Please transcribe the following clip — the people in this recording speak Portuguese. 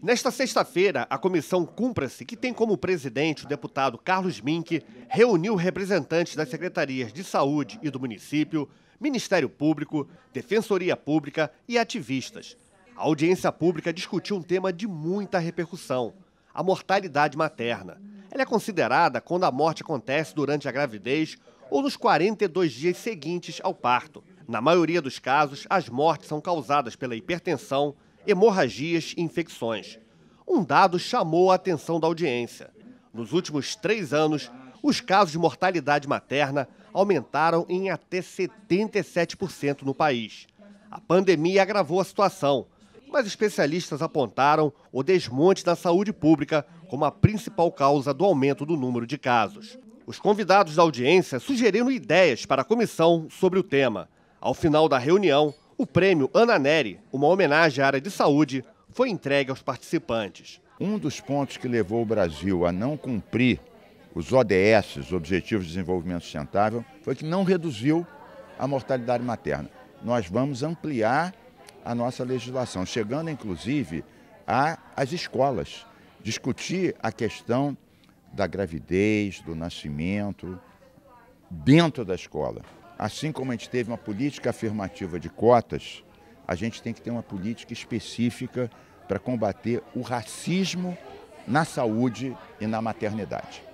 Nesta sexta-feira, a comissão Cumpra-se, que tem como presidente o deputado Carlos Mink, reuniu representantes das secretarias de saúde e do município, Ministério Público, Defensoria Pública e ativistas. A audiência pública discutiu um tema de muita repercussão: a mortalidade materna. Ela é considerada quando a morte acontece durante a gravidez ou nos 42 dias seguintes ao parto. Na maioria dos casos, as mortes são causadas pela hipertensão, hemorragias e infecções. Um dado chamou a atenção da audiência. Nos últimos três anos, os casos de mortalidade materna aumentaram em até 77% no país. A pandemia agravou a situação, mas especialistas apontaram o desmonte da saúde pública como a principal causa do aumento do número de casos. Os convidados da audiência sugeriram ideias para a comissão sobre o tema. Ao final da reunião, o prêmio Ana Neri, uma homenagem à área de saúde, foi entregue aos participantes. Um dos pontos que levou o Brasil a não cumprir os ODS, os Objetivos de Desenvolvimento Sustentável, foi que não reduziu a mortalidade materna. Nós vamos ampliar a nossa legislação, chegando inclusive às escolas, discutir a questão da gravidez, do nascimento, dentro da escola. Assim como a gente teve uma política afirmativa de cotas, a gente tem que ter uma política específica para combater o racismo na saúde e na maternidade.